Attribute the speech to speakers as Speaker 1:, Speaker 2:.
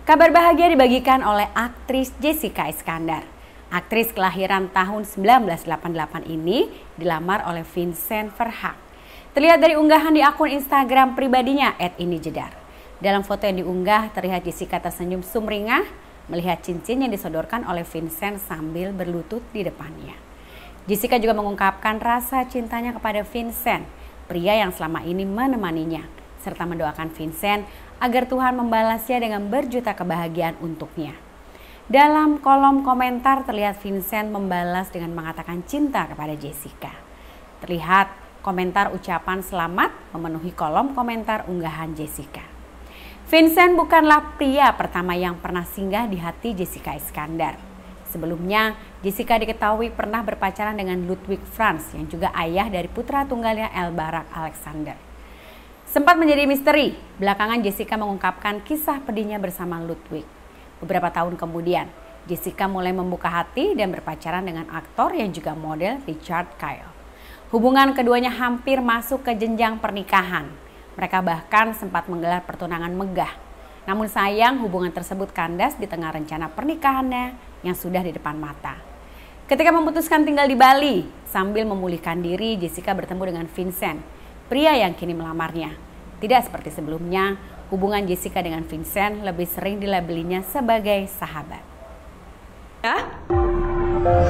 Speaker 1: Kabar bahagia dibagikan oleh aktris Jessica Iskandar. Aktris kelahiran tahun 1988 ini dilamar oleh Vincent Verhaak. Terlihat dari unggahan di akun Instagram pribadinya ini jedar. Dalam foto yang diunggah terlihat Jessica tersenyum sumringah melihat cincin yang disodorkan oleh Vincent sambil berlutut di depannya. Jessica juga mengungkapkan rasa cintanya kepada Vincent, pria yang selama ini menemaninya serta mendoakan Vincent agar Tuhan membalasnya dengan berjuta kebahagiaan untuknya. Dalam kolom komentar terlihat Vincent membalas dengan mengatakan cinta kepada Jessica. Terlihat komentar ucapan selamat memenuhi kolom komentar unggahan Jessica. Vincent bukanlah pria pertama yang pernah singgah di hati Jessica Iskandar. Sebelumnya, Jessica diketahui pernah berpacaran dengan Ludwig Franz yang juga ayah dari putra tunggalnya Elbarak Alexander. Sempat menjadi misteri, belakangan Jessica mengungkapkan kisah pedihnya bersama Ludwig. Beberapa tahun kemudian, Jessica mulai membuka hati dan berpacaran dengan aktor yang juga model Richard Kyle. Hubungan keduanya hampir masuk ke jenjang pernikahan. Mereka bahkan sempat menggelar pertunangan megah. Namun sayang hubungan tersebut kandas di tengah rencana pernikahannya yang sudah di depan mata. Ketika memutuskan tinggal di Bali, sambil memulihkan diri Jessica bertemu dengan Vincent pria yang kini melamarnya. Tidak seperti sebelumnya, hubungan Jessica dengan Vincent lebih sering dilabelinya sebagai sahabat. Ya?